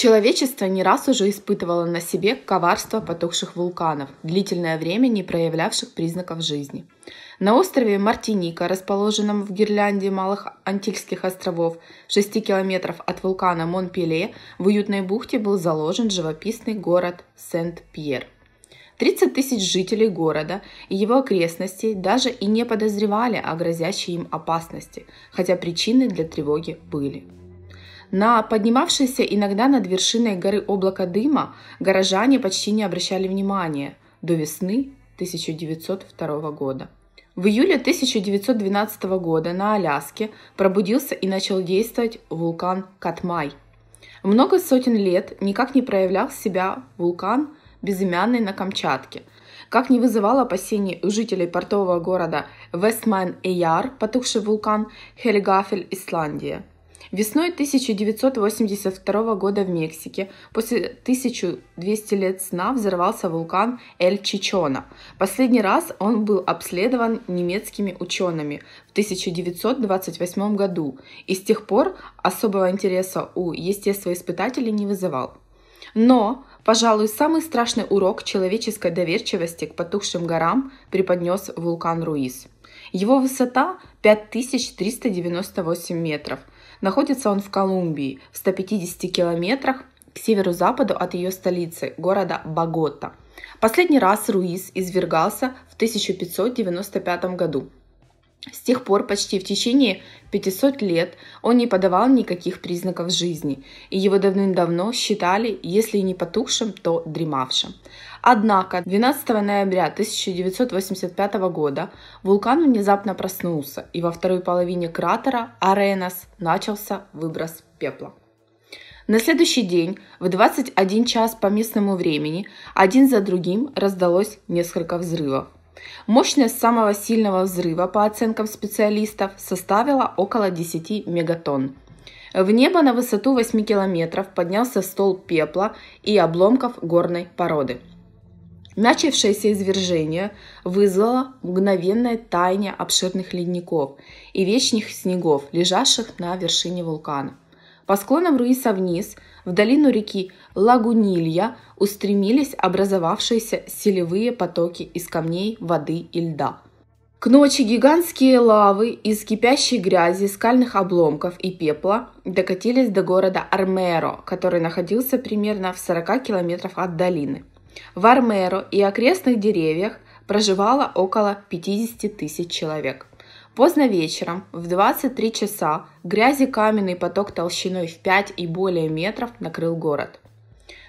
Человечество не раз уже испытывало на себе коварство потухших вулканов, длительное время не проявлявших признаков жизни. На острове Мартиника, расположенном в гирлянде Малых Антильских островов, 6 километров от вулкана Монпеле, в уютной бухте был заложен живописный город Сент-Пьер. 30 тысяч жителей города и его окрестностей даже и не подозревали о грозящей им опасности, хотя причины для тревоги были. На поднимавшееся иногда над вершиной горы облака дыма горожане почти не обращали внимания до весны 1902 года. В июле 1912 года на Аляске пробудился и начал действовать вулкан Катмай. Много сотен лет никак не проявлял себя вулкан безымянный на Камчатке. Как не вызывал опасений у жителей портового города вестмайн эйар потухший вулкан Хельгафель, Исландия – Весной 1982 года в Мексике после 1200 лет сна взорвался вулкан Эль-Чичона. Последний раз он был обследован немецкими учеными в 1928 году и с тех пор особого интереса у естествоиспытателей не вызывал. Но, пожалуй, самый страшный урок человеческой доверчивости к потухшим горам преподнес вулкан Руис. Его высота 5398 метров – Находится он в Колумбии, в 150 километрах к северу-западу от ее столицы, города Богота. Последний раз Руис извергался в 1595 году. С тех пор почти в течение 500 лет он не подавал никаких признаков жизни, и его давным-давно считали, если и не потухшим, то дремавшим. Однако 12 ноября 1985 года вулкан внезапно проснулся, и во второй половине кратера Аренас начался выброс пепла. На следующий день в 21 час по местному времени один за другим раздалось несколько взрывов – Мощность самого сильного взрыва, по оценкам специалистов, составила около 10 мегатонн. В небо на высоту 8 километров поднялся столб пепла и обломков горной породы. Начавшееся извержение вызвало мгновенное таяние обширных ледников и вечных снегов, лежащих на вершине вулкана по склонам Руиса вниз, в долину реки Лагунилья устремились образовавшиеся селевые потоки из камней, воды и льда. К ночи гигантские лавы из кипящей грязи, скальных обломков и пепла докатились до города Армеро, который находился примерно в 40 километров от долины. В Армеро и окрестных деревьях проживало около 50 тысяч человек. Поздно вечером, в 23 часа, грязи каменный поток толщиной в 5 и более метров накрыл город.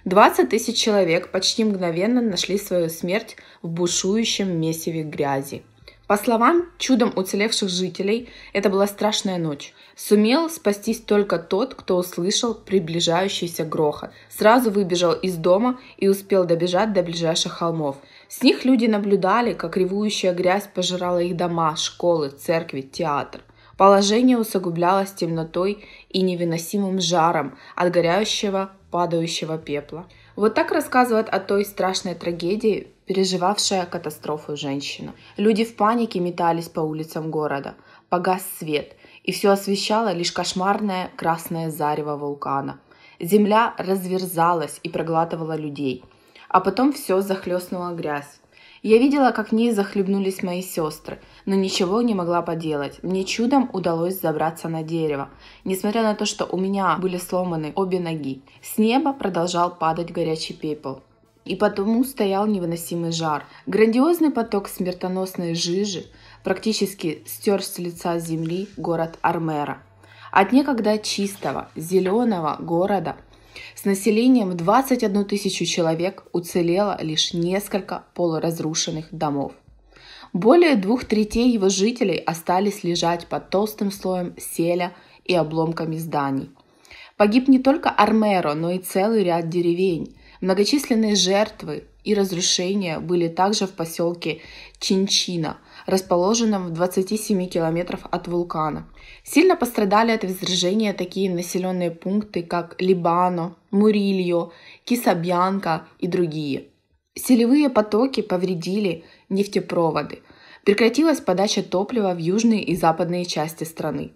20 тысяч человек почти мгновенно нашли свою смерть в бушующем месиве грязи. По словам чудом уцелевших жителей, это была страшная ночь. Сумел спастись только тот, кто услышал приближающийся грохот. Сразу выбежал из дома и успел добежать до ближайших холмов. С них люди наблюдали, как ревущая грязь пожирала их дома, школы, церкви, театр. Положение усугублялось темнотой и невыносимым жаром от горящего, падающего пепла. Вот так рассказывает о той страшной трагедии, переживавшая катастрофу женщина. Люди в панике метались по улицам города. Погас свет, и все освещало лишь кошмарное красное зарево вулкана. Земля разверзалась и проглатывала людей – а потом все захлестнула грязь. Я видела, как в ней захлебнулись мои сестры, но ничего не могла поделать. Мне чудом удалось забраться на дерево, несмотря на то, что у меня были сломаны обе ноги. С неба продолжал падать горячий пепел. И потому стоял невыносимый жар. Грандиозный поток смертоносной жижи практически стер с лица земли город Армера. От некогда чистого, зеленого города – с населением 21 тысячу человек уцелело лишь несколько полуразрушенных домов. Более двух третей его жителей остались лежать под толстым слоем селя и обломками зданий. Погиб не только Армеро, но и целый ряд деревень. Многочисленные жертвы и разрушения были также в поселке Чинчина – расположенном в 27 километров от вулкана. Сильно пострадали от извержения такие населенные пункты, как Либано, Мурильо, Кисабьянка и другие. Селевые потоки повредили нефтепроводы. Прекратилась подача топлива в южные и западные части страны.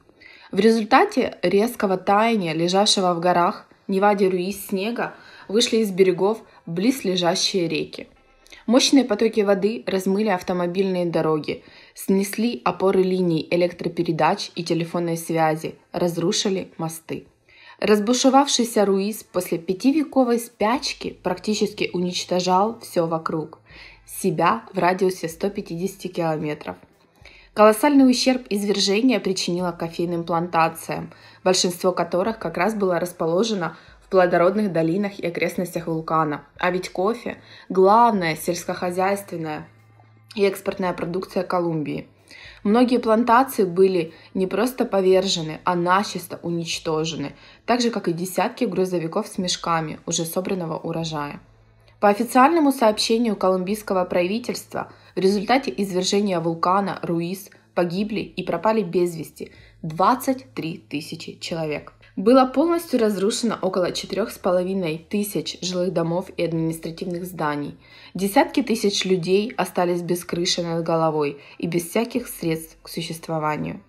В результате резкого таяния, лежавшего в горах, Неваде Руис снега, вышли из берегов близлежащие реки. Мощные потоки воды размыли автомобильные дороги, снесли опоры линий электропередач и телефонной связи, разрушили мосты. Разбушевавшийся Руиз после пятивековой спячки практически уничтожал все вокруг. Себя в радиусе 150 километров. Колоссальный ущерб извержения причинило кофейным плантациям, большинство которых как раз было расположено в плодородных долинах и окрестностях вулкана. А ведь кофе – главная сельскохозяйственная и экспортная продукция Колумбии. Многие плантации были не просто повержены, а начисто уничтожены, так же, как и десятки грузовиков с мешками уже собранного урожая. По официальному сообщению колумбийского правительства, в результате извержения вулкана Руис погибли и пропали без вести 23 тысячи человек. Было полностью разрушено около 4,5 тысяч жилых домов и административных зданий. Десятки тысяч людей остались без крыши над головой и без всяких средств к существованию.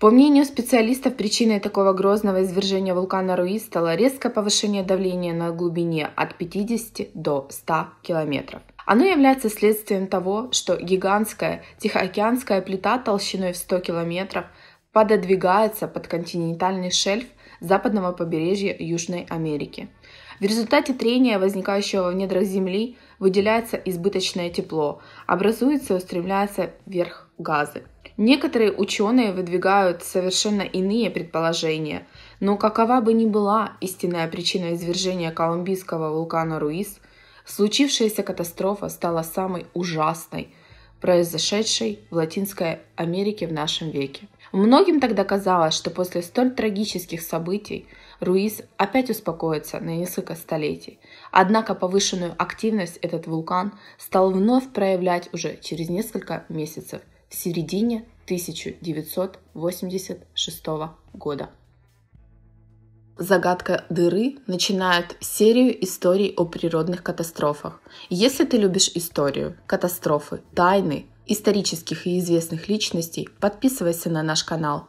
По мнению специалистов, причиной такого грозного извержения вулкана Руи стало резкое повышение давления на глубине от 50 до 100 километров. Оно является следствием того, что гигантская Тихоокеанская плита толщиной в 100 километров пододвигается под континентальный шельф западного побережья Южной Америки. В результате трения, возникающего в недрах Земли, выделяется избыточное тепло, образуется и устремляется вверх газы. Некоторые ученые выдвигают совершенно иные предположения, но какова бы ни была истинная причина извержения колумбийского вулкана Руис, случившаяся катастрофа стала самой ужасной, произошедшей в Латинской Америке в нашем веке. Многим тогда казалось, что после столь трагических событий Руис опять успокоится на несколько столетий. Однако повышенную активность этот вулкан стал вновь проявлять уже через несколько месяцев, в середине 1986 года. Загадка дыры начинает серию историй о природных катастрофах. Если ты любишь историю, катастрофы, тайны, исторических и известных личностей, подписывайся на наш канал.